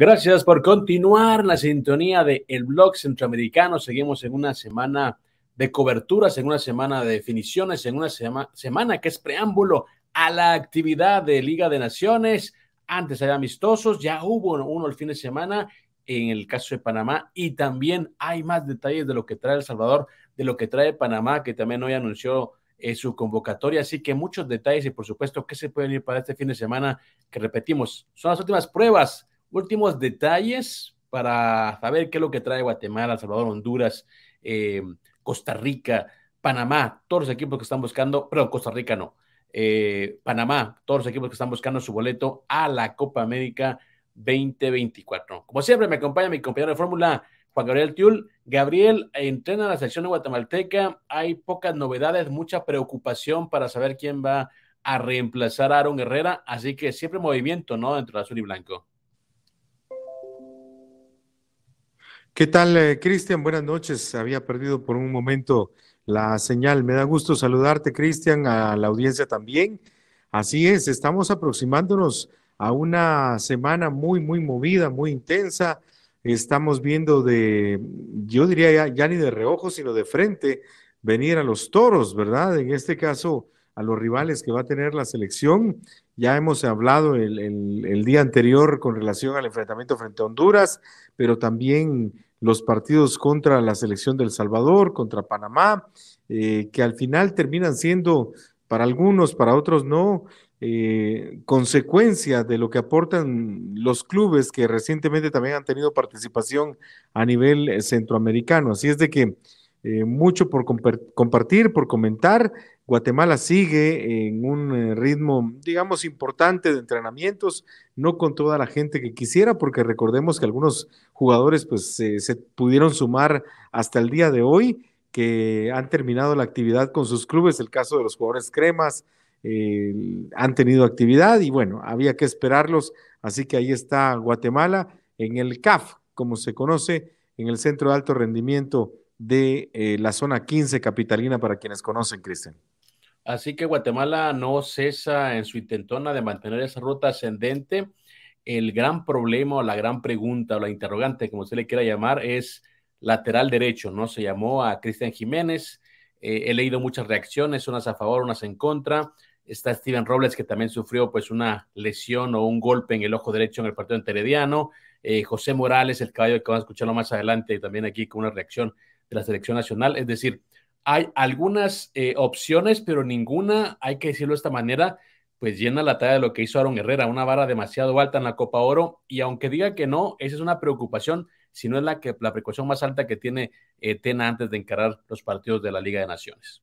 Gracias por continuar la sintonía de El Blog Centroamericano. Seguimos en una semana de coberturas, en una semana de definiciones, en una semana que es preámbulo a la actividad de Liga de Naciones. Antes había amistosos, ya hubo uno el fin de semana en el caso de Panamá y también hay más detalles de lo que trae El Salvador, de lo que trae Panamá, que también hoy anunció eh, su convocatoria. Así que muchos detalles y por supuesto qué se puede venir para este fin de semana que repetimos. Son las últimas pruebas últimos detalles para saber qué es lo que trae Guatemala, Salvador, Honduras, eh, Costa Rica, Panamá, todos los equipos que están buscando, perdón, Costa Rica no, eh, Panamá, todos los equipos que están buscando su boleto a la Copa América 2024. Como siempre, me acompaña mi compañero de fórmula, Juan Gabriel Tiul. Gabriel, entrena la selección de guatemalteca. Hay pocas novedades, mucha preocupación para saber quién va a reemplazar a Aaron Herrera. Así que siempre movimiento, ¿no? Dentro de azul y blanco. ¿Qué tal, eh, Cristian? Buenas noches. Había perdido por un momento la señal. Me da gusto saludarte, Cristian, a la audiencia también. Así es, estamos aproximándonos a una semana muy, muy movida, muy intensa. Estamos viendo de, yo diría ya ni de reojo, sino de frente, venir a los toros, ¿verdad? En este caso, a los rivales que va a tener la selección. Ya hemos hablado el, día anterior con relación al enfrentamiento frente a Honduras, pero también los partidos contra la selección del Salvador, contra Panamá, eh, que al final terminan siendo, para algunos, para otros no, eh, consecuencia de lo que aportan los clubes que recientemente también han tenido participación a nivel eh, centroamericano. Así es de que mucho por compartir, por comentar Guatemala sigue en un eh, ritmo, digamos, importante de entrenamientos, no con toda la gente que quisiera, porque recordemos que algunos jugadores pues se pudieron sumar hasta el día de hoy, que han terminado la actividad con sus clubes, el caso de los jugadores cremas, eh, han tenido actividad y bueno, había que esperarlos, así que ahí está Guatemala en el CAF, como se conoce, en el Centro de Alto Rendimiento de eh, la zona 15 capitalina, para quienes conocen, Cristian. Así que Guatemala no cesa en su intentona de mantener esa ruta ascendente. El gran problema o la gran pregunta o la interrogante, como usted le quiera llamar, es lateral derecho, ¿no? Se llamó a Cristian Jiménez. Eh, he leído muchas reacciones, unas a favor, unas en contra. Está Steven Robles, que también sufrió pues una lesión o un golpe en el ojo derecho en el partido enterediano. Eh, José Morales, el caballo que vamos a escucharlo más adelante, y también aquí con una reacción de la selección nacional. Es decir, hay algunas eh, opciones, pero ninguna, hay que decirlo de esta manera, pues llena la talla de lo que hizo Aaron Herrera, una vara demasiado alta en la Copa Oro. Y aunque diga que no, esa es una preocupación, si no es la, que, la precaución más alta que tiene eh, Tena antes de encarar los partidos de la Liga de Naciones.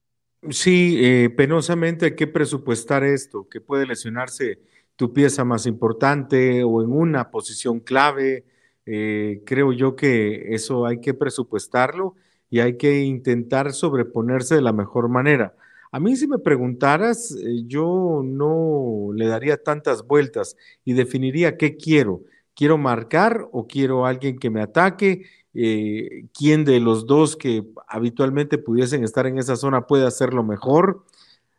Sí, eh, penosamente hay que presupuestar esto, que puede lesionarse tu pieza más importante o en una posición clave. creo yo que eso hay que presupuestarlo y hay que intentar sobreponerse de la mejor manera. A mí si me preguntaras, eh, yo no le daría tantas vueltas y definiría qué quiero. ¿Quiero marcar o quiero alguien que me ataque? Eh, ¿Quién de los dos que habitualmente pudiesen estar en esa zona puede hacerlo mejor?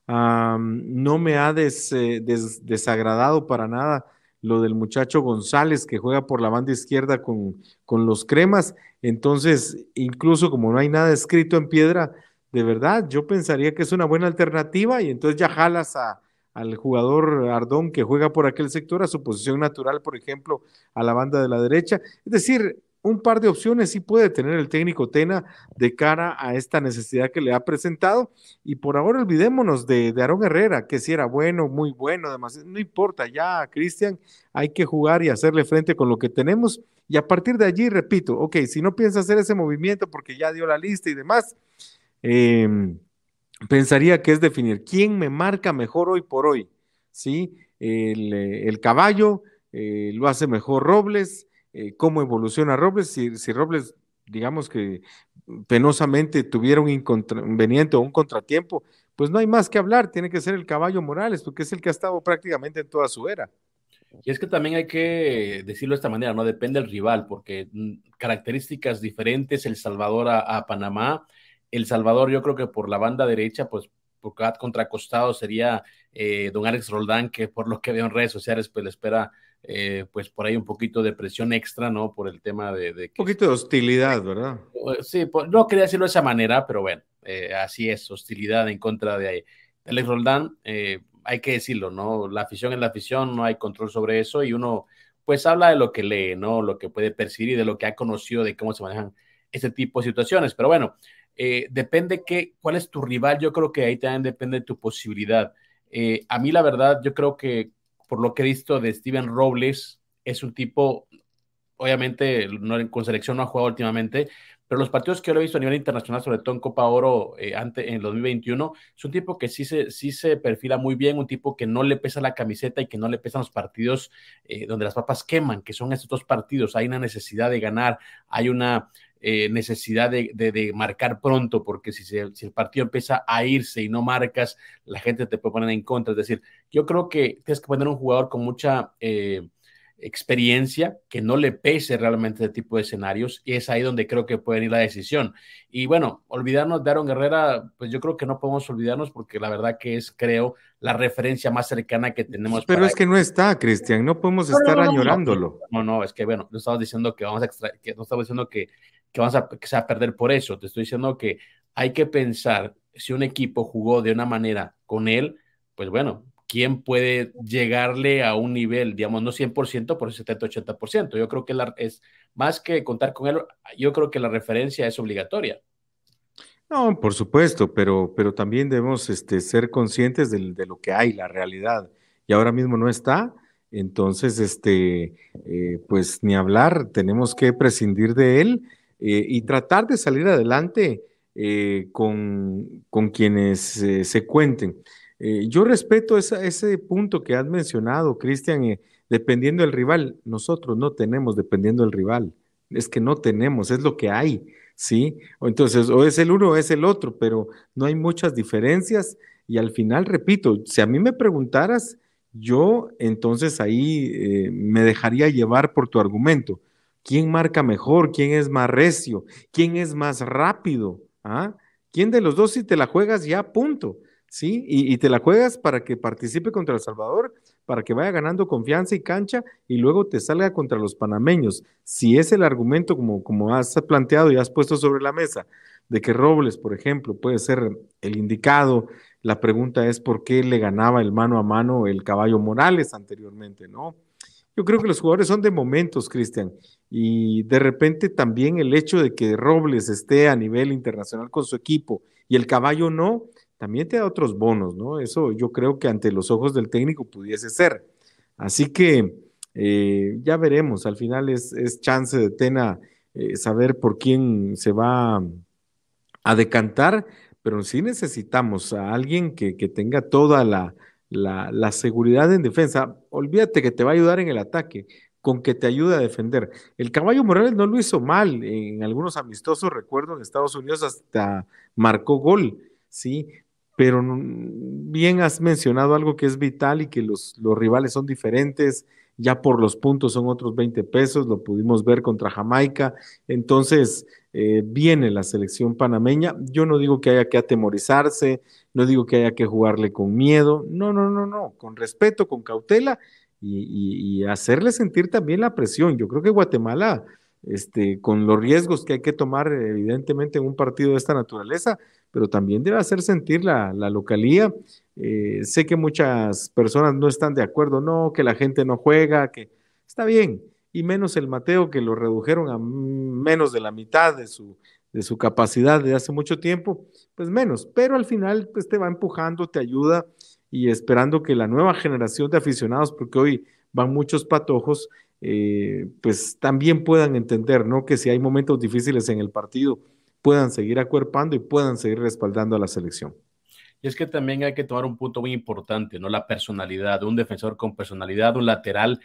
no me ha eh, desagradado para nada lo del muchacho González que juega por la banda izquierda con, con los cremas. Entonces, incluso como no hay nada escrito en piedra, de verdad, yo pensaría que es una buena alternativa y entonces ya jalas a, al jugador Ardón que juega por aquel sector, a su posición natural, por ejemplo, a la banda de la derecha. Es decir, un par de opciones sí puede tener el técnico Tena de cara a esta necesidad que le ha presentado. Y por ahora olvidémonos de, Aarón Herrera, que si era bueno, muy bueno, además, no importa, ya, Cristian, hay que jugar y hacerle frente con lo que tenemos. Y a partir de allí, repito, ok, si no piensa hacer ese movimiento porque ya dio la lista y demás, em, pensaría que es definir quién me marca mejor hoy por hoy, ¿sí? El, eh, caballo, eh, lo hace mejor Robles eh, cómo evoluciona Robles, si, si Robles, digamos que mm, penosamente tuviera un inconveniente o un contratiempo, pues no hay más que hablar, tiene que ser el caballo Morales, porque es el que ha estado prácticamente en toda su era. Y es que también hay que decirlo de esta manera, ¿no? Depende del rival, porque mm, características diferentes, El Salvador a, Panamá, El Salvador yo creo que por la banda derecha, pues contra contracostado sería eh, don Alex Roldán, que por lo que veo en redes sociales, pues le espera eh, pues por ahí un poquito de presión extra, ¿no? Por el tema de... un poquito de hostilidad, ¿verdad? Eh, sí, no quería decirlo de esa manera, pero bueno, eh, así es, hostilidad en contra de, Alex Roldán, hay que decirlo, ¿no? La afición es la afición, no hay control sobre eso y uno pues habla de lo que lee, ¿no? Lo que puede percibir y de lo que ha conocido de cómo se manejan ese tipo de situaciones. Pero bueno, depende que, cuál es tu rival, yo creo que ahí también depende de tu posibilidad. a mí la verdad, yo creo que por lo que he visto de Steven Robles, es un tipo, obviamente, no, con selección no ha jugado últimamente, pero los partidos que yo lo he visto a nivel internacional, sobre todo en Copa Oro eh, en el 2021, es un tipo que sí se, sí se perfila muy bien, un tipo que no le pesa la camiseta y que no le pesan los partidos eh, donde las papas queman, que son estos dos partidos. Hay una necesidad de ganar, hay una eh, necesidad de, de, marcar pronto, porque si, si, el partido empieza a irse y no marcas, la gente te puede poner en contra. Es decir, yo creo que tienes que poner un jugador con mucha eh, experiencia, que no le pese realmente este tipo de escenarios, y es ahí donde creo que puede ir la decisión. Y bueno, olvidarnos de Aaron Guerrera pues yo creo que no podemos olvidarnos, porque la verdad que es, creo, la referencia más cercana que tenemos. Pero es que no está, Cristian, no podemos estar añorándolo. No, no, es que bueno, no estamos diciendo que vamos a extraer que no estamos diciendo que que vas a, se va a perder por eso. Te estoy diciendo que hay que pensar si un equipo jugó de una manera con él, pues bueno, ¿quién puede llegarle a un nivel, digamos, no 100%, por 70-80%? Yo creo que es más que contar con él, yo creo que la referencia es obligatoria. No, por supuesto, pero, pero también debemos este, ser conscientes de, lo que hay, la realidad. Y ahora mismo no está, entonces, este, eh, pues ni hablar, tenemos que prescindir de él eh, y tratar de salir adelante eh, con, quienes eh, se cuenten. yo respeto ese punto que has mencionado, Cristian, dependiendo del rival. Nosotros no tenemos dependiendo del rival, es que no tenemos, es lo que hay, ¿sí? Entonces, o es el uno o es el otro, pero no hay muchas diferencias. Y al final, repito, si a mí me preguntaras, yo entonces ahí me dejaría llevar por tu argumento. ¿Quién marca mejor? ¿Quién es más recio? ¿Quién es más rápido? ¿Ah? ¿Quién de los dos si te la juegas ya, punto? ¿Sí? Y, te la juegas para que participe contra El Salvador, para que vaya ganando confianza y cancha y luego te salga contra los panameños. Si es el argumento como, como has planteado y has puesto sobre la mesa, de que Robles, por ejemplo, puede ser el indicado, la pregunta es por qué le ganaba el mano a mano el caballo Morales anteriormente, ¿no? Yo creo que los jugadores son de momentos, Cristian, y de repente también el hecho de que Robles esté a nivel internacional con su equipo y el caballo no, también te da otros bonos, ¿no? Eso yo creo que ante los ojos del técnico pudiese ser. Así que eh, ya veremos, al final es, es chance de Tena eh, saber por quién se va a decantar, pero sí necesitamos a alguien que, tenga toda la, la seguridad en defensa. Olvídate que te va a ayudar en el ataque, con que te ayuda a defender. El caballo Morales no lo hizo mal en algunos amistosos, recuerdo, en Estados Unidos hasta marcó gol, ¿sí? Pero bien has mencionado algo que es vital y que los, rivales son diferentes, ya por los puntos son otros 20 pesos, lo pudimos ver contra Jamaica, entonces eh, viene la selección panameña, yo no digo que haya que atemorizarse, no digo que haya que jugarle con miedo, no, no, no, no, con respeto, con cautela y, hacerle sentir también la presión. Yo creo que Guatemala, este, con los riesgos que hay que tomar evidentemente en un partido de esta naturaleza, pero también debe hacer sentir la, la localía. Eh, sé que muchas personas no están de acuerdo, no, que la gente no juega, que está bien, y menos el Mateo, que lo redujeron a menos de la mitad de su, de su capacidad de hace mucho tiempo, pues menos, pero al final pues, te va empujando, te ayuda y esperando que la nueva generación de aficionados, porque hoy van muchos patojos, eh, pues también puedan entender, ¿no? Que si hay momentos difíciles en el partido, puedan seguir acuerpando y puedan seguir respaldando a la selección. Y es que también hay que tomar un punto muy importante, ¿no? La personalidad, un defensor con personalidad, un lateral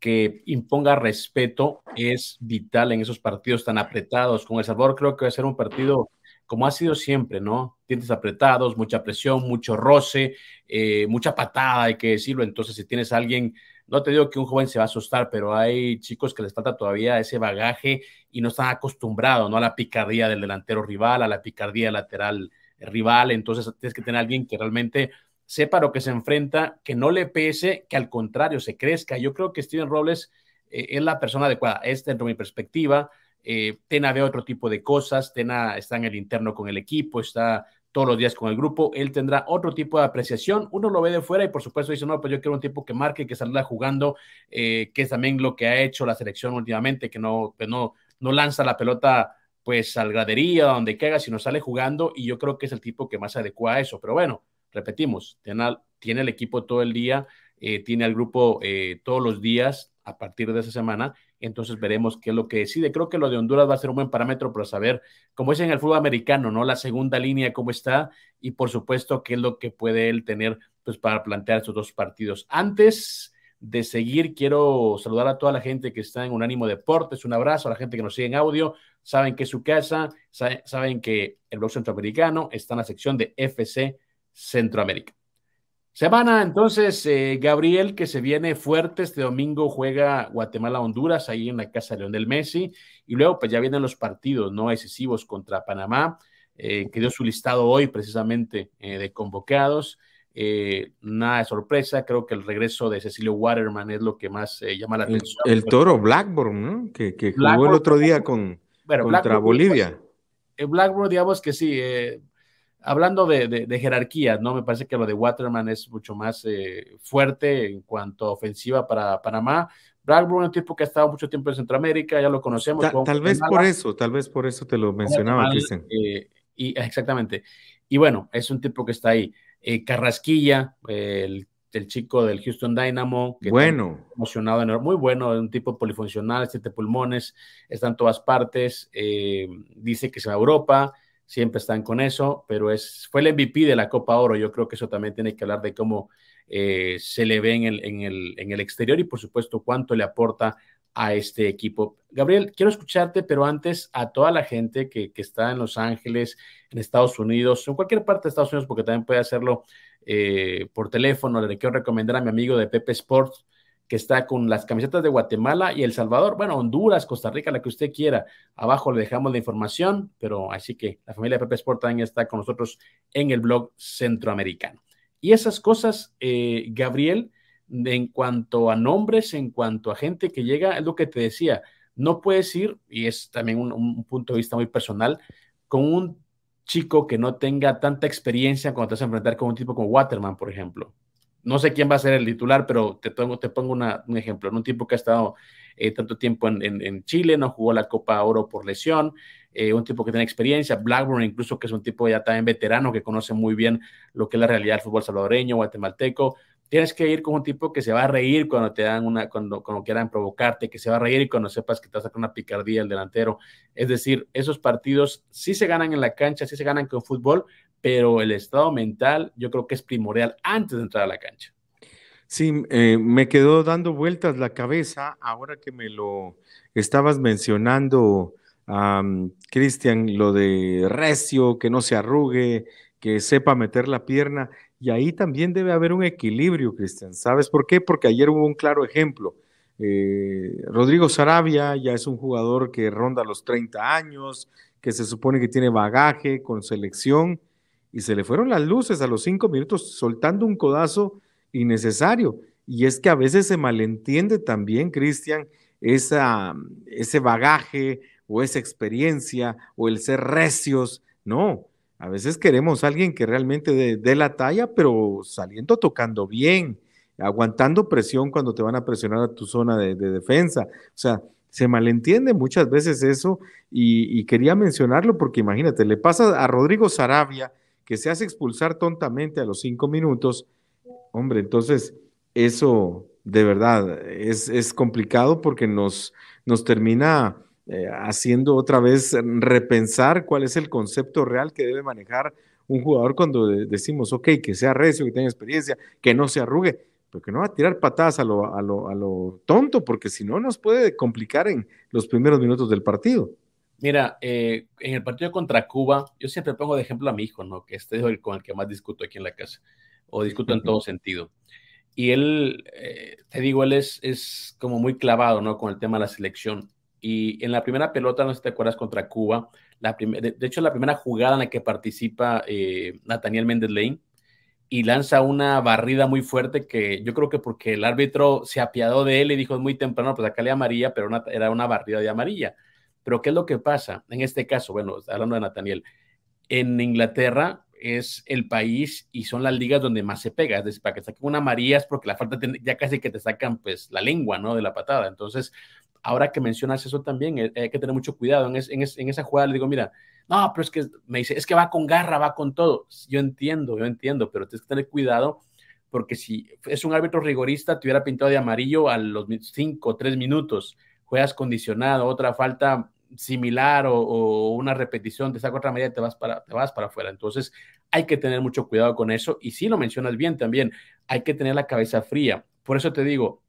que imponga respeto es vital en esos partidos tan apretados. Con El Salvador creo que va a ser un partido como ha sido siempre, ¿no? Dientes apretados, mucha presión, mucho roce, eh, mucha patada, hay que decirlo. Entonces, si tienes a alguien, no te digo que un joven se va a asustar, pero hay chicos que les falta todavía ese bagaje y no están acostumbrados, ¿no? A la picardía del delantero rival, a la picardía lateral rival. Entonces, tienes que tener a alguien que realmente sepa lo que se enfrenta, que no le pese, que al contrario se crezca. Yo creo que Steven Robles eh, es la persona adecuada. Es dentro de mi perspectiva eh, Tena ve otro tipo de cosas, Tena está en el interno con el equipo, está todos los días con el grupo, él tendrá otro tipo de apreciación, uno lo ve de fuera y por supuesto dice, no, pues yo quiero un tipo que marque, que salga jugando, eh, que es también lo que ha hecho la selección últimamente, que no, pues no, no lanza la pelota pues al gradería, donde caiga, sino sale jugando y yo creo que es el tipo que más adecua a eso, pero bueno, repetimos, Tena tiene el equipo todo el día, eh, tiene al grupo todos los días a partir de esa semana entonces veremos qué es lo que decide. Creo que lo de Honduras va a ser un buen parámetro para saber cómo es en el fútbol americano, ¿no? La segunda línea, cómo está y por supuesto qué es lo que puede él tener pues para plantear estos dos partidos. Antes de seguir, quiero saludar a toda la gente que está en un Unánimo Deportes, un abrazo a la gente que nos sigue en audio, saben que es su casa, saben que el blog centroamericano está en la sección de FC Centroamérica. Semana, entonces, eh, Gabriel, que se viene fuerte este domingo, juega Guatemala-Honduras ahí en la casa de del Messi. Y luego, pues ya vienen los partidos no excesivos contra Panamá, eh, que dio su listado hoy precisamente eh, de convocados. nada de sorpresa, creo que el regreso de Cecilio Waterman es lo que más llama la atención. El, toro Blackburn, que, jugó el otro día con, contra Bolivia. el Blackburn, digamos que sí, hablando de, de, jerarquías, ¿no? Me parece que lo de Waterman es mucho más eh, fuerte en cuanto a ofensiva para Panamá. Blackburn es un tipo que ha estado mucho tiempo en Centroamérica, ya lo conocemos. tal vez por eso, tal vez por eso te lo mencionaba, Cristian. Eh, y, exactamente. Y bueno, es un tipo que está ahí. Eh, Carrasquilla, el, chico del Houston Dynamo. Que bueno. Emocionado, muy bueno, es un tipo polifuncional, siete pulmones, está en todas partes, dice que se va a Europa siempre están con eso, pero es, fue el MVP de la Copa Oro. Yo creo que eso también tiene que hablar de cómo eh, se le ve en el, en, el, exterior y por supuesto cuánto le aporta a este equipo. Gabriel, quiero escucharte, pero antes a toda la gente que, que está en Los Ángeles, en Estados Unidos, en cualquier parte de Estados Unidos, porque también puede hacerlo eh, por teléfono. Le quiero recomendar a mi amigo de Pepe Sports, que está con las camisetas de Guatemala y El Salvador, bueno, Honduras, Costa Rica, la que usted quiera. Abajo le dejamos la información, pero así que la familia Pepe Sport también está con nosotros en el blog centroamericano. Y esas cosas, eh, Gabriel, en cuanto a nombres, en cuanto a gente que llega, es lo que te decía, no puedes ir, y es también un, un punto de vista muy personal, con un chico que no tenga tanta experiencia cuando te vas a enfrentar con un tipo como Waterman, por ejemplo no sé quién va a ser el titular, pero te pongo, un ejemplo. un tipo que ha estado eh, tanto tiempo en, Chile, no jugó la Copa Oro por lesión, eh, un tipo que tiene experiencia, Blackburn incluso que es un tipo ya también veterano que conoce muy bien lo que es la realidad del fútbol salvadoreño, guatemalteco. Tienes que ir con un tipo que se va a reír cuando te dan una, cuando, cuando quieran provocarte, que se va a reír y cuando sepas que te vas a sacar una picardía el delantero. Es decir, esos partidos sí se ganan en la cancha, sí se ganan con fútbol, pero el estado mental yo creo que es primordial antes de entrar a la cancha. Sí, eh, me quedó dando vueltas la cabeza ahora que me lo estabas mencionando, Cristian, lo de recio, que no se arrugue, que sepa meter la pierna. Y ahí también debe haber un equilibrio, Cristian. ¿Sabes por qué? Porque ayer hubo un claro ejemplo. Eh, Rodrigo Sarabia ya es un jugador que ronda los 30 años, que se supone que tiene bagaje con selección y se le fueron las luces a los cinco minutos soltando un codazo innecesario. Y es que a veces se malentiende también, Cristian, ese bagaje o esa experiencia o el ser recios. No, a veces queremos a alguien que realmente dé, la talla, pero saliendo tocando bien, aguantando presión cuando te van a presionar a tu zona de, defensa. O sea, se malentiende muchas veces eso y, y, quería mencionarlo porque imagínate, le pasa a Rodrigo Sarabia que se hace expulsar tontamente a los cinco minutos, hombre, entonces eso de verdad es, complicado porque nos, nos termina eh, haciendo otra vez repensar cuál es el concepto real que debe manejar un jugador cuando decimos, ok, que sea recio, que tenga experiencia, que no se arrugue, pero que no va a tirar patadas a lo, a lo, a lo tonto, porque si no nos puede complicar en los primeros minutos del partido. Mira, eh, en el partido contra Cuba, yo siempre pongo de ejemplo a mi hijo, ¿no? Que este es el con el que más discuto aquí en la casa, o discuto en todo sentido. Y él, eh, te digo, él es, es como muy clavado, ¿no? Con el tema de la selección. Y en la primera pelota, no sé si te acuerdas, contra Cuba, de, de, hecho, la primera jugada en la que participa eh, Nathaniel Mendes Lane y lanza una barrida muy fuerte que yo creo que porque el árbitro se apiadó de él y dijo muy temprano, pues acá le amarilla, pero era una barrida de amarilla. Pero ¿qué es lo que pasa? En este caso, bueno, hablando de Nathaniel, en Inglaterra es el país y son las ligas donde más se pega. Es decir, para que saquen una María es porque la falta ya casi que te sacan pues la lengua, ¿no? De la patada. Entonces, ahora que mencionas eso también, eh, hay que tener mucho cuidado. En, en, esa jugada le digo, mira, no, pero es que me dice, es que va con garra, va con todo. Yo entiendo, yo entiendo, pero tienes que tener cuidado porque si es un árbitro rigorista, te hubiera pintado de amarillo a los cinco o tres minutos. Juegas condicionado, otra falta similar o, una repetición de esa otra media te vas, para, te vas para afuera. Entonces, hay que tener mucho cuidado con eso. Y si lo mencionas bien también, hay que tener la cabeza fría. Por eso te digo,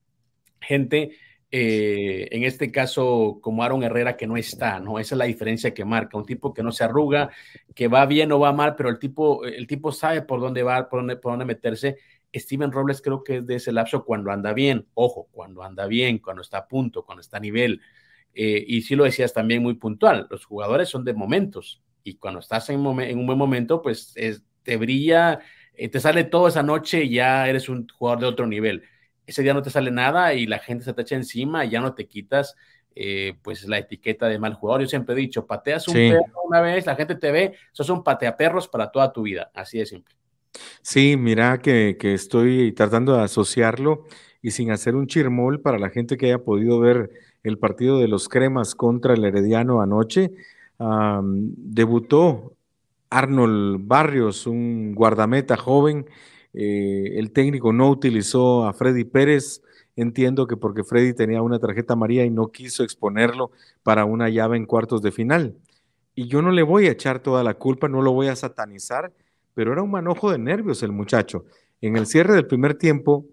gente, eh, en este caso, como Aaron Herrera, que no está, ¿no? Esa es la diferencia que marca. Un tipo que no se arruga, que va bien o va mal, pero el tipo, el tipo sabe por dónde va, por dónde, por dónde meterse. Steven Robles creo que es de ese lapso cuando anda bien, ojo, cuando anda bien, cuando está a punto, cuando está a nivel. Eh, y sí lo decías también muy puntual, los jugadores son de momentos y cuando estás en, un buen momento, pues te brilla, eh, te sale todo esa noche y ya eres un jugador de otro nivel. Ese día no te sale nada y la gente se te echa encima y ya no te quitas eh, pues la etiqueta de mal jugador. Yo siempre he dicho, pateas un perro una vez, la gente te ve, sos un pateaperros para toda tu vida, así de simple. Sí, mira que, que estoy tratando de asociarlo y sin hacer un chirmol para la gente que haya podido ver el partido de los Cremas contra el Herediano anoche. debutó Arnold Barrios, un guardameta joven. Eh, el técnico no utilizó a Freddy Pérez. Entiendo que porque Freddy tenía una tarjeta amarilla y no quiso exponerlo para una llave en cuartos de final. Y yo no le voy a echar toda la culpa, no lo voy a satanizar, pero era un manojo de nervios el muchacho. En el cierre del primer tiempo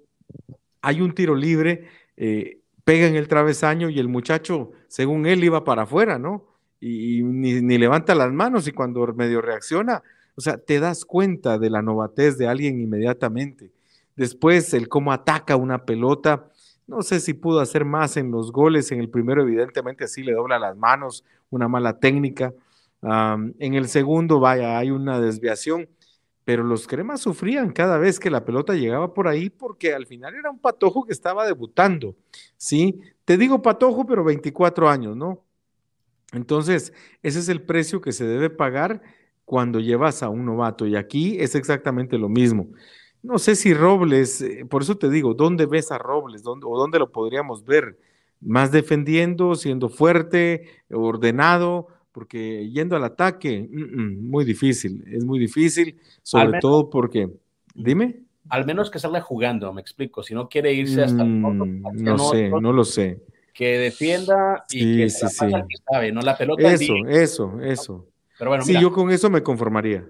hay un tiro libre. Eh, pega en el travesaño y el muchacho, según él, iba para afuera, ¿no? Y, ni, levanta las manos y cuando medio reacciona, o sea, te das cuenta de la novatez de alguien inmediatamente. Después, el cómo ataca una pelota, no sé si pudo hacer más en los goles, en el primero evidentemente así le dobla las manos, una mala técnica. en el segundo, vaya, hay una desviación pero los cremas sufrían cada vez que la pelota llegaba por ahí porque al final era un patojo que estaba debutando, ¿sí? Te digo patojo, pero 24 años, ¿no? Entonces, ese es el precio que se debe pagar cuando llevas a un novato y aquí es exactamente lo mismo. No sé si Robles, eh, por eso te digo, ¿dónde ves a Robles o dónde lo podríamos ver? Más defendiendo, siendo fuerte, ordenado, porque yendo al ataque, mm, mm, muy difícil, es muy difícil, sobre todo porque, mm. dime. Al menos que salga jugando, me explico, si no quiere irse hasta No sé, no lo sé. Que defienda y que que sabe, no la pelota. Eso, eso, eso. Pero bueno, sí, yo con eso me conformaría.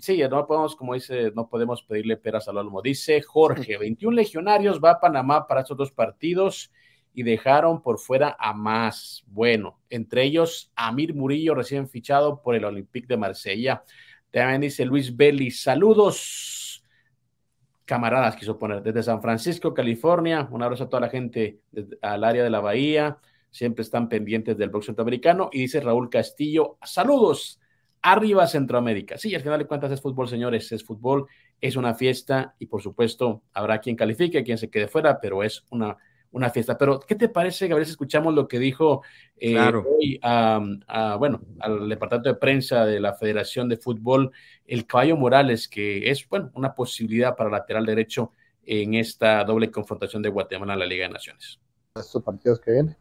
Sí, no podemos, como dice, no podemos pedirle peras al álamo. Dice Jorge, 21 legionarios va a Panamá para estos dos partidos y dejaron por fuera a más. Bueno, entre ellos Amir Murillo, recién fichado por el Olympique de Marsella. También dice Luis Belli, saludos. Camaradas, quiso poner desde San Francisco, California. Un abrazo a toda la gente al área de la Bahía. Siempre están pendientes del box Centroamericano Y dice Raúl Castillo, saludos. Arriba Centroamérica. Sí, al final de cuentas es fútbol, señores. Es fútbol, es una fiesta. Y por supuesto, habrá quien califique, quien se quede fuera, pero es una una fiesta. Pero, ¿qué te parece, Gabriel, si escuchamos lo que dijo eh, hoy a, bueno, al departamento de prensa de la Federación de Fútbol, el Caballo Morales, que es, bueno, una posibilidad para lateral derecho en esta doble confrontación de Guatemala en la Liga de Naciones? Estos partidos que vienen.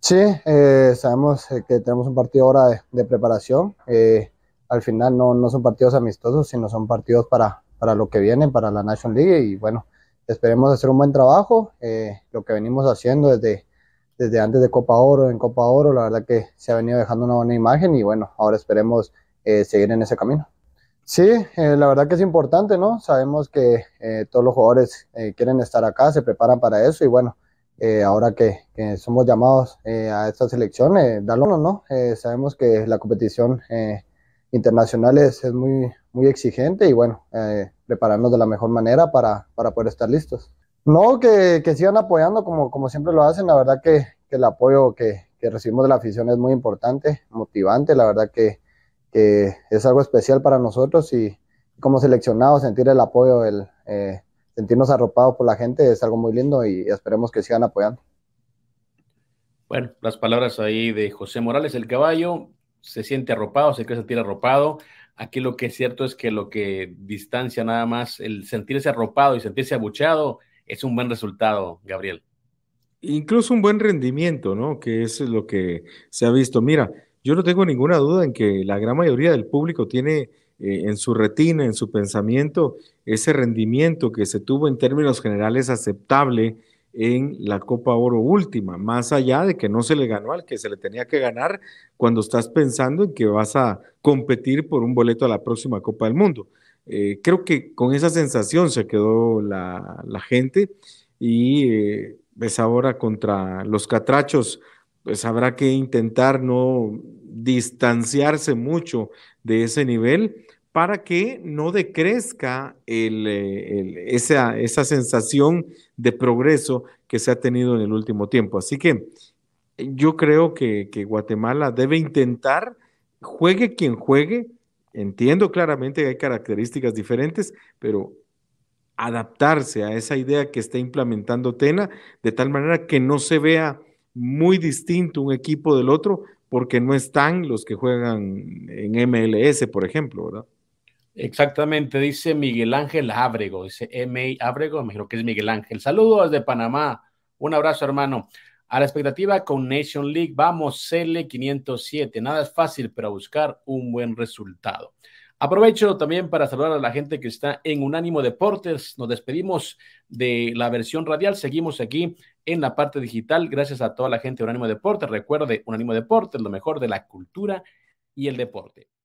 Sí, eh, sabemos eh, que tenemos un partido ahora de, preparación. Eh, al final no, no son partidos amistosos, sino son partidos para, para lo que viene, para la National League y bueno, esperemos hacer un buen trabajo. Eh, lo que venimos haciendo desde, desde antes de Copa Oro, en Copa Oro, la verdad que se ha venido dejando una buena imagen y bueno, ahora esperemos eh, seguir en ese camino. Sí, eh, la verdad que es importante, ¿no? Sabemos que todos los jugadores quieren estar acá, se preparan para eso y bueno, ahora que, somos llamados a esta selección, darlo, ¿no? sabemos que la competición internacional es, es, muy, muy exigente y bueno, prepararnos de la mejor manera para, poder estar listos. No, que, que sigan apoyando como, como siempre lo hacen, la verdad que, el apoyo que, recibimos de la afición es muy importante, motivante, la verdad que, es algo especial para nosotros y como seleccionados sentir el apoyo, el, eh, sentirnos arropados por la gente es algo muy lindo y esperemos que sigan apoyando. Bueno, las palabras ahí de José Morales, el caballo, se siente arropado, se cree sentir arropado. Aquí lo que es cierto es que lo que distancia nada más el sentirse arropado y sentirse abuchado es un buen resultado, Gabriel. Incluso un buen rendimiento, ¿no? Que es lo que se ha visto. Mira, yo no tengo ninguna duda en que la gran mayoría del público tiene eh, en su retina, en su pensamiento, ese rendimiento que se tuvo en términos generales aceptable en la Copa Oro última, más allá de que no se le ganó al que se le tenía que ganar cuando estás pensando en que vas a competir por un boleto a la próxima Copa del Mundo. Eh, creo que con esa sensación se quedó la, gente y eh, ahora contra los catrachos, pues habrá que intentar no distanciarse mucho de ese nivel para que no decrezca eh, esa, sensación de progreso que se ha tenido en el último tiempo. Así que eh, yo creo que, que, Guatemala debe intentar, juegue quien juegue, entiendo claramente que hay características diferentes, pero adaptarse a esa idea que está implementando Tena, de tal manera que no se vea muy distinto un equipo del otro, porque no están los que juegan en MLS, por ejemplo, ¿verdad? Exactamente, dice Miguel Ángel Ábrego, dice M.A. Ábrego, me imagino que es Miguel Ángel. Saludos desde Panamá, un abrazo hermano. A la expectativa con Nation League, vamos CL 507, nada es fácil, pero buscar un buen resultado. Aprovecho también para saludar a la gente que está en Unánimo Deportes. Nos despedimos de la versión radial. Seguimos aquí en la parte digital. Gracias a toda la gente de Unánimo Deportes. Recuerde, Unánimo Deportes, lo mejor de la cultura y el deporte.